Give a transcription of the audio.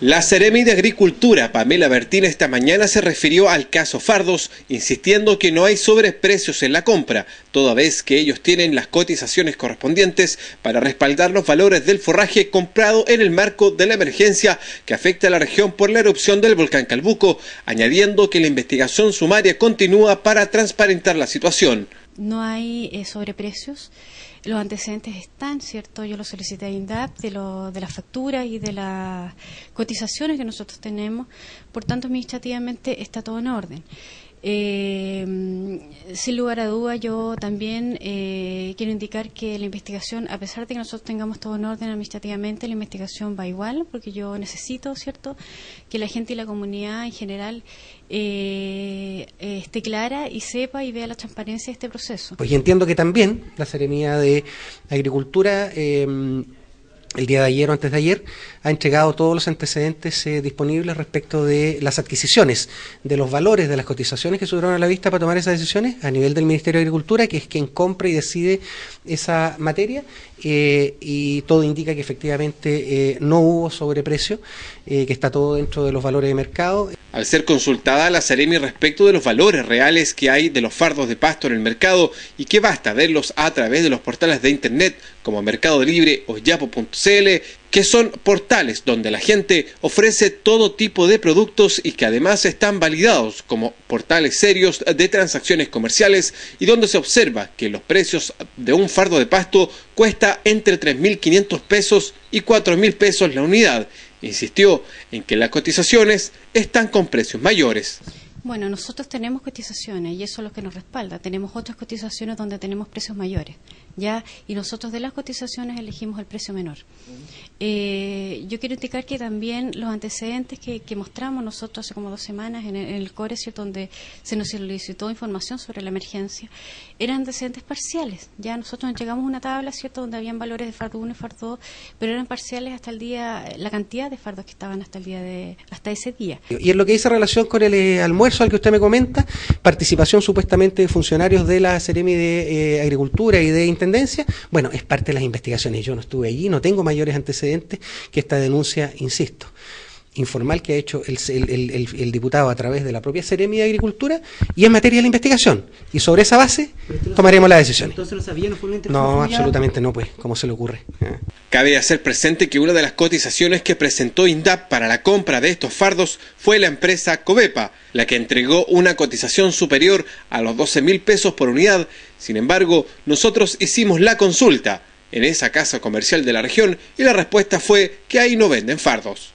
La Seremi de Agricultura, Pamela Bertín, esta mañana se refirió al caso Fardos, insistiendo que no hay sobreprecios en la compra, toda vez que ellos tienen las cotizaciones correspondientes para respaldar los valores del forraje comprado en el marco de la emergencia que afecta a la región por la erupción del volcán Calbuco, añadiendo que la investigación sumaria continúa para transparentar la situación no hay eh, sobreprecios. Los antecedentes están, ¿cierto? Yo lo solicité a INDAP de, lo, de las facturas y de las cotizaciones que nosotros tenemos. Por tanto, administrativamente está todo en orden. Eh, sin lugar a duda, yo también eh, quiero indicar que la investigación, a pesar de que nosotros tengamos todo en orden administrativamente, la investigación va igual, porque yo necesito, ¿cierto?, que la gente y la comunidad en general eh, eh, esté clara y sepa y vea la transparencia de este proceso. Pues entiendo que también la Serenidad de Agricultura el día de ayer o antes de ayer, ha entregado todos los antecedentes eh, disponibles respecto de las adquisiciones, de los valores, de las cotizaciones que subieron a la vista para tomar esas decisiones a nivel del Ministerio de Agricultura, que es quien compra y decide esa materia, eh, y todo indica que efectivamente eh, no hubo sobreprecio, que está todo dentro de los valores de mercado. Al ser consultada la Seremi respecto de los valores reales que hay de los fardos de pasto en el mercado y que basta verlos a través de los portales de Internet como Mercado Libre o Yapo.c que son portales donde la gente ofrece todo tipo de productos y que además están validados como portales serios de transacciones comerciales y donde se observa que los precios de un fardo de pasto cuesta entre 3.500 pesos y 4.000 pesos la unidad. Insistió en que las cotizaciones están con precios mayores. Bueno, nosotros tenemos cotizaciones y eso es lo que nos respalda. Tenemos otras cotizaciones donde tenemos precios mayores. ¿ya? Y nosotros de las cotizaciones elegimos el precio menor. Eh, yo quiero indicar que también los antecedentes que, mostramos nosotros hace como dos semanas en el, en core, donde se nos solicitó información sobre la emergencia, eran antecedentes parciales. Ya nosotros llegamos una tabla, ¿cierto?, donde habían valores de fardo 1 y fardo 2, pero eran parciales hasta el día, la cantidad de fardos que estaban hasta el día de, hasta ese día. Y en lo que dice relación con el eh, almuerzo al que usted me comenta, participación supuestamente de funcionarios de la Seremi de eh, Agricultura y de bueno, es parte de las investigaciones. Yo no estuve allí, no tengo mayores antecedentes que esta denuncia, insisto informal que ha hecho el, diputado a través de la propia Seremi de Agricultura y en materia de la investigación. Y sobre esa base tomaremos la decisión. no No, absolutamente no, pues, como se le ocurre? ¿Eh? Cabe hacer presente que una de las cotizaciones que presentó INDAP para la compra de estos fardos fue la empresa Covepa, la que entregó una cotización superior a los 12 mil pesos por unidad. Sin embargo, nosotros hicimos la consulta en esa casa comercial de la región y la respuesta fue que ahí no venden fardos.